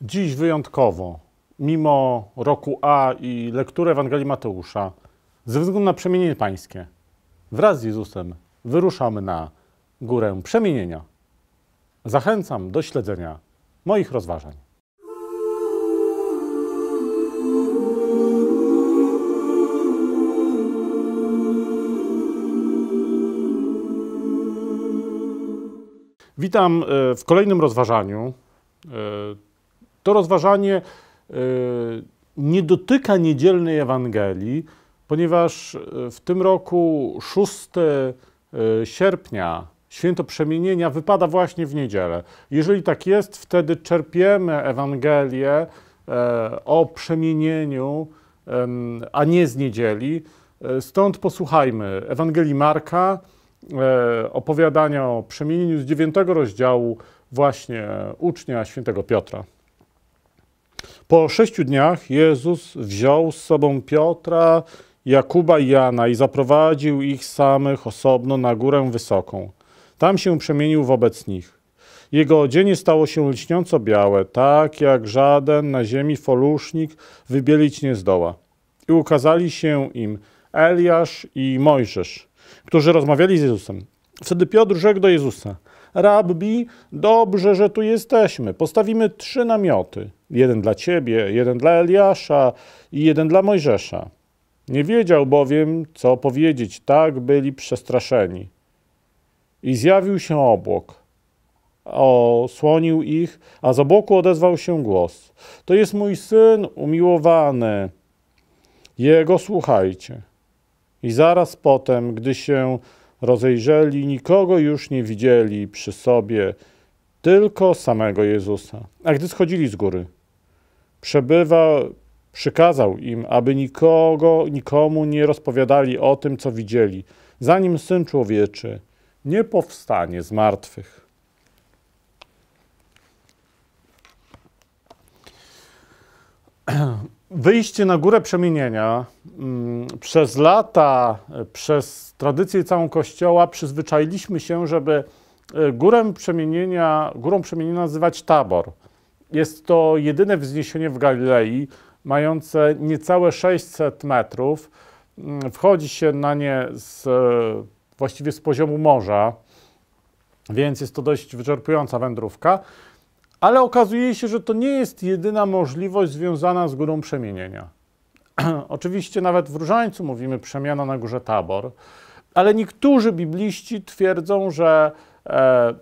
Dziś wyjątkowo, mimo roku A i lektury Ewangelii Mateusza, ze względu na przemienienie pańskie, wraz z Jezusem wyruszamy na górę przemienienia. Zachęcam do śledzenia moich rozważań. Witam e, w kolejnym rozważaniu e, to rozważanie e, nie dotyka niedzielnej Ewangelii, ponieważ e, w tym roku 6 e, sierpnia święto przemienienia wypada właśnie w niedzielę. Jeżeli tak jest, wtedy czerpiemy Ewangelię o przemienieniu, a nie z niedzieli. Stąd posłuchajmy Ewangelii Marka, opowiadania o przemienieniu z dziewiątego rozdziału właśnie ucznia świętego Piotra. Po sześciu dniach Jezus wziął z sobą Piotra, Jakuba i Jana i zaprowadził ich samych osobno na górę wysoką. Tam się przemienił wobec nich. Jego odzienie stało się lśniąco białe, tak jak żaden na ziemi folusznik wybielić nie zdoła. I ukazali się im Eliasz i Mojżesz, którzy rozmawiali z Jezusem. Wtedy Piotr rzekł do Jezusa – Rabbi, dobrze, że tu jesteśmy. Postawimy trzy namioty. Jeden dla ciebie, jeden dla Eliasza i jeden dla Mojżesza. Nie wiedział bowiem, co powiedzieć, tak byli przestraszeni. I zjawił się obłok. Osłonił ich, a z obłoku odezwał się głos. To jest mój syn umiłowany. Jego słuchajcie. I zaraz potem, gdy się rozejrzeli, nikogo już nie widzieli przy sobie, tylko samego Jezusa. A gdy schodzili z góry, przebywał, przykazał im, aby nikogo, nikomu nie rozpowiadali o tym, co widzieli, zanim Syn Człowieczy nie powstanie z martwych. wyjście na górę przemienienia mm, przez lata, przez tradycję całą Kościoła przyzwyczailiśmy się, żeby e, górę przemienienia, górą przemienienia nazywać Tabor. Jest to jedyne wzniesienie w Galilei, mające niecałe 600 metrów. Mm, wchodzi się na nie z, e, właściwie z poziomu morza, więc jest to dość wyczerpująca wędrówka. Ale okazuje się, że to nie jest jedyna możliwość związana z górą przemienienia. Oczywiście nawet w różańcu mówimy przemiana na górze Tabor, ale niektórzy bibliści twierdzą, że e,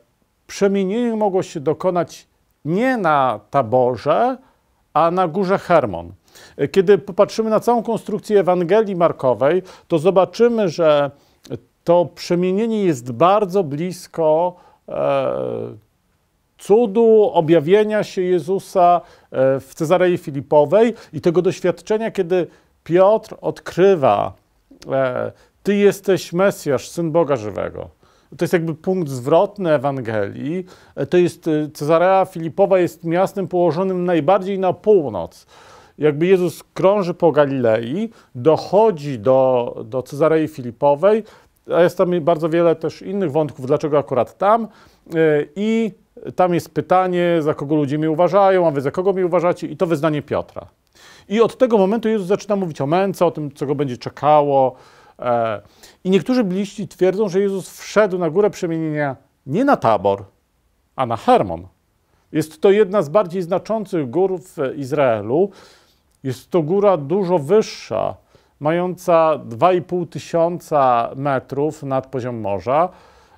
przemienienie mogło się dokonać nie na Taborze, a na górze Hermon. Kiedy popatrzymy na całą konstrukcję Ewangelii Markowej, to zobaczymy, że to przemienienie jest bardzo blisko e, cudu objawienia się Jezusa e, w Cezarei Filipowej i tego doświadczenia, kiedy Piotr odkrywa, e, Ty jesteś Mesjasz, syn Boga żywego. To jest jakby punkt zwrotny Ewangelii. E, to jest Cezarea Filipowa jest miastem położonym najbardziej na północ. Jakby Jezus krąży po Galilei, dochodzi do, do Cezarei Filipowej, a jest tam bardzo wiele też innych wątków, dlaczego akurat tam e, i tam jest pytanie, za kogo ludzie mnie uważają, a wy za kogo mnie uważacie i to wyznanie Piotra. I od tego momentu Jezus zaczyna mówić o męce, o tym, co go będzie czekało. E, I niektórzy bliźni twierdzą, że Jezus wszedł na górę przemienienia nie na Tabor, a na Hermon. Jest to jedna z bardziej znaczących gór w Izraelu. Jest to góra dużo wyższa mająca 2,5 tysiąca metrów nad poziom morza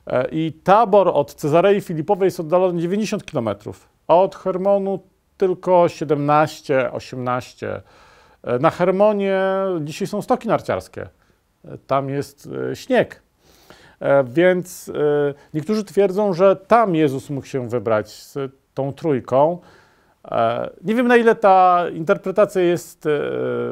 e, i tabor od Cezarei Filipowej jest oddalony 90 km, a od Hermonu tylko 17-18. E, na Hermonie dzisiaj są stoki narciarskie, e, tam jest śnieg. Więc niektórzy twierdzą, że tam Jezus mógł się wybrać z tą trójką. Nie wiem, na ile ta interpretacja jest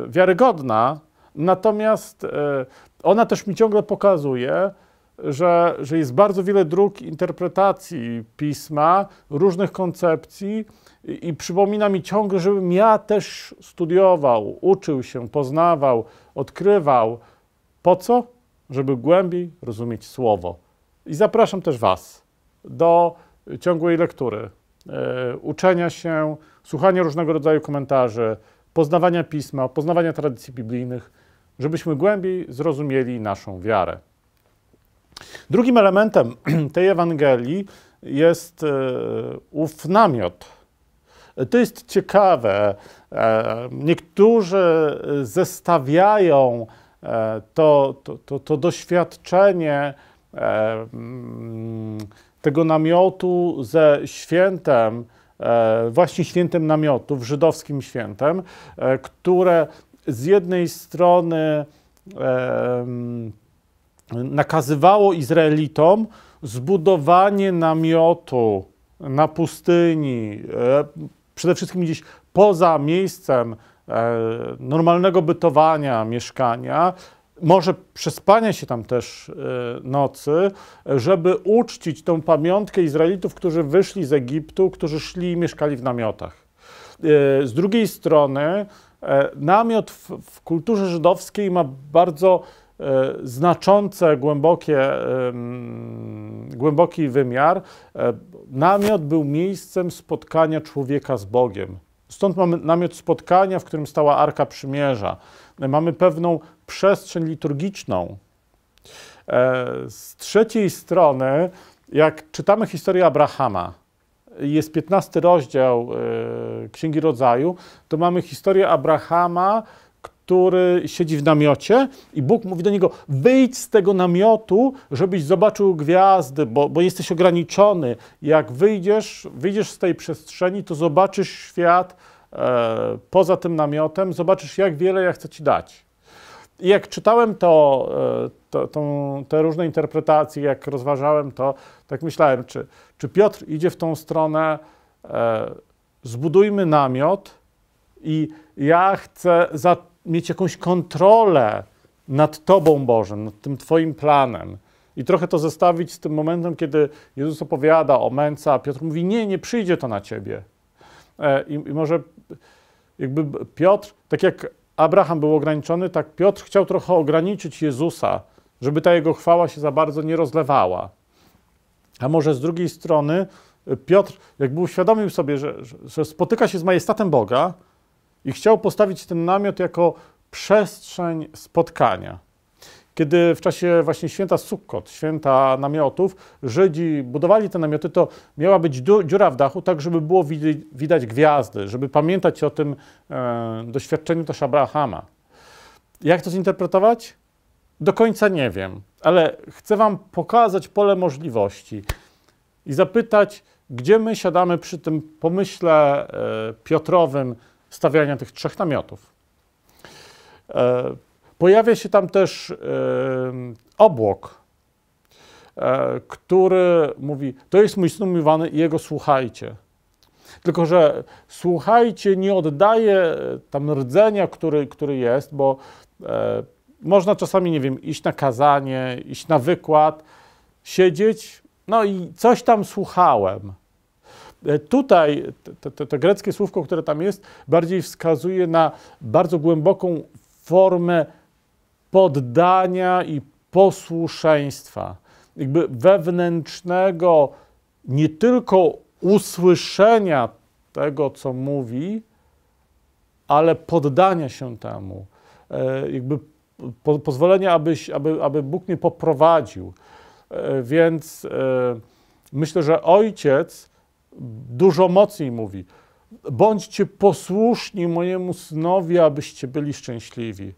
wiarygodna, Natomiast e, ona też mi ciągle pokazuje, że, że jest bardzo wiele dróg interpretacji pisma, różnych koncepcji i, przypomina mi ciągle, żebym ja też studiował, uczył się, poznawał, odkrywał. Po co? Żeby głębiej rozumieć słowo. I zapraszam też Was do ciągłej lektury, e, uczenia się, słuchania różnego rodzaju komentarzy, poznawania pisma, poznawania tradycji biblijnych żebyśmy głębiej zrozumieli naszą wiarę. Drugim elementem tej Ewangelii jest ów e, namiot. To jest ciekawe. E, niektórzy zestawiają e, to, to, to, to doświadczenie mm, tego namiotu ze świętem, właśnie świętem namiotu, żydowskim świętem, które z jednej strony nakazywało Izraelitom zbudowanie namiotu na pustyni, e, przede wszystkim gdzieś poza miejscem e, normalnego bytowania, mieszkania, może przespania się tam też e, nocy, żeby uczcić tą pamiątkę Izraelitów, którzy wyszli z Egiptu, którzy szli i mieszkali w namiotach. Z drugiej strony E, namiot w, w kulturze żydowskiej ma bardzo e, znaczące, głębokie, głęboki wymiar. E, namiot był miejscem spotkania człowieka z Bogiem. Stąd mamy namiot spotkania, w którym stała Arka Przymierza. Mamy pewną przestrzeń liturgiczną. Z trzeciej strony, jak czytamy historię Abrahama, jest 15 rozdział e, Księgi Rodzaju, to mamy historię Abrahama, który siedzi w namiocie i Bóg mówi do niego: wyjdź z tego namiotu, żebyś zobaczył gwiazdy, bo, bo jesteś ograniczony. Jak wyjdziesz, wyjdziesz z tej przestrzeni, to zobaczysz świat e, poza tym namiotem, zobaczysz, jak wiele ja chcę ci dać. I jak czytałem to, e, to, te różne interpretacje, jak rozważałem to, tak myślałem, czy, czy Piotr idzie w tą stronę, e, zbudujmy namiot i ja chcę za, mieć jakąś kontrolę nad Tobą, Bożem, nad tym Twoim planem. I trochę to zestawić z tym momentem, kiedy Jezus opowiada o męca, a Piotr mówi: Nie, nie przyjdzie to na Ciebie. E, i, I może jakby Piotr, tak jak Abraham był ograniczony, tak Piotr chciał trochę ograniczyć Jezusa, żeby ta jego chwała się za bardzo nie rozlewała. A może z drugiej strony y, Piotr, jakby uświadomił sobie, że, że spotyka się z majestatem Boga i chciał postawić ten namiot jako przestrzeń spotkania. Kiedy w czasie właśnie święta Sukkot, święta namiotów, Żydzi budowali te namioty, to miała być dziura w dachu, tak żeby było widać gwiazdy, żeby pamiętać o tym e, doświadczeniu też Abrahama. Jak to zinterpretować? Do końca nie wiem, ale chcę Wam pokazać pole możliwości i zapytać, gdzie my siadamy przy tym pomyśle e, Piotrowym stawiania tych trzech namiotów. E, Pojawia się tam też e, obłok, e, który mówi: To jest mój snu miłowany i jego słuchajcie. Tylko, że słuchajcie nie oddaje e, tam rdzenia, który, który jest, bo e, można czasami, nie wiem, iść na kazanie, iść na wykład, siedzieć, no i coś tam słuchałem. E, tutaj to, to, to, greckie słówko, które tam jest, bardziej wskazuje na bardzo głęboką formę poddania i posłuszeństwa, jakby wewnętrznego nie tylko usłyszenia tego, co mówi, ale poddania się temu, e, jakby po, pozwolenia, aby, aby, aby Bóg mnie poprowadził. E, więc e, myślę, że ojciec dużo mocniej mówi: bądźcie posłuszni mojemu synowi, abyście byli szczęśliwi.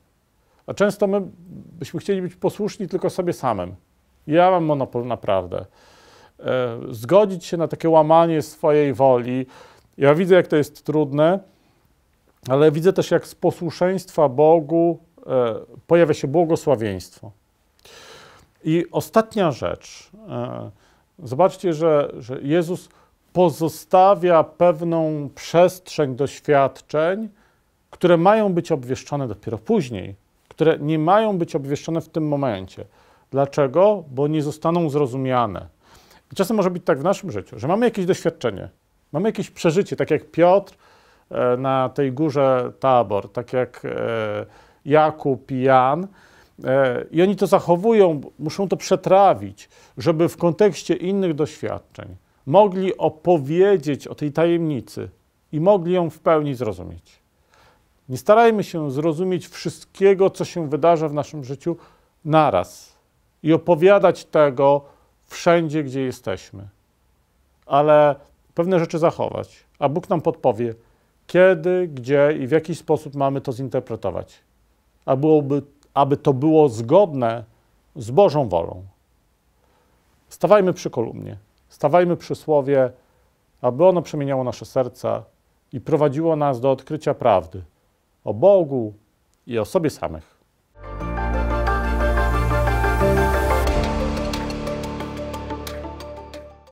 A często my byśmy chcieli być posłuszni tylko sobie samym. Ja mam monopol naprawdę. E, zgodzić się na takie łamanie swojej woli. Ja widzę, jak to jest trudne, ale widzę też, jak z posłuszeństwa Bogu e, pojawia się błogosławieństwo. I ostatnia rzecz. E, zobaczcie, że, że Jezus pozostawia pewną przestrzeń doświadczeń, które mają być obwieszczone dopiero później które nie mają być obwieszczone w tym momencie. Dlaczego? Bo nie zostaną zrozumiane. I czasem może być tak w naszym życiu, że mamy jakieś doświadczenie, mamy jakieś przeżycie, tak jak Piotr e, na tej górze Tabor, tak jak e, Jakub i Jan. E, I oni to zachowują, muszą to przetrawić, żeby w kontekście innych doświadczeń mogli opowiedzieć o tej tajemnicy i mogli ją w pełni zrozumieć. Nie starajmy się zrozumieć wszystkiego, co się wydarza w naszym życiu naraz i opowiadać tego wszędzie, gdzie jesteśmy, ale pewne rzeczy zachować, a Bóg nam podpowie, kiedy, gdzie i w jaki sposób mamy to zinterpretować, a byłoby, aby to było zgodne z Bożą wolą. Stawajmy przy kolumnie, stawajmy przy słowie, aby ono przemieniało nasze serca i prowadziło nas do odkrycia prawdy o Bogu i o sobie samych.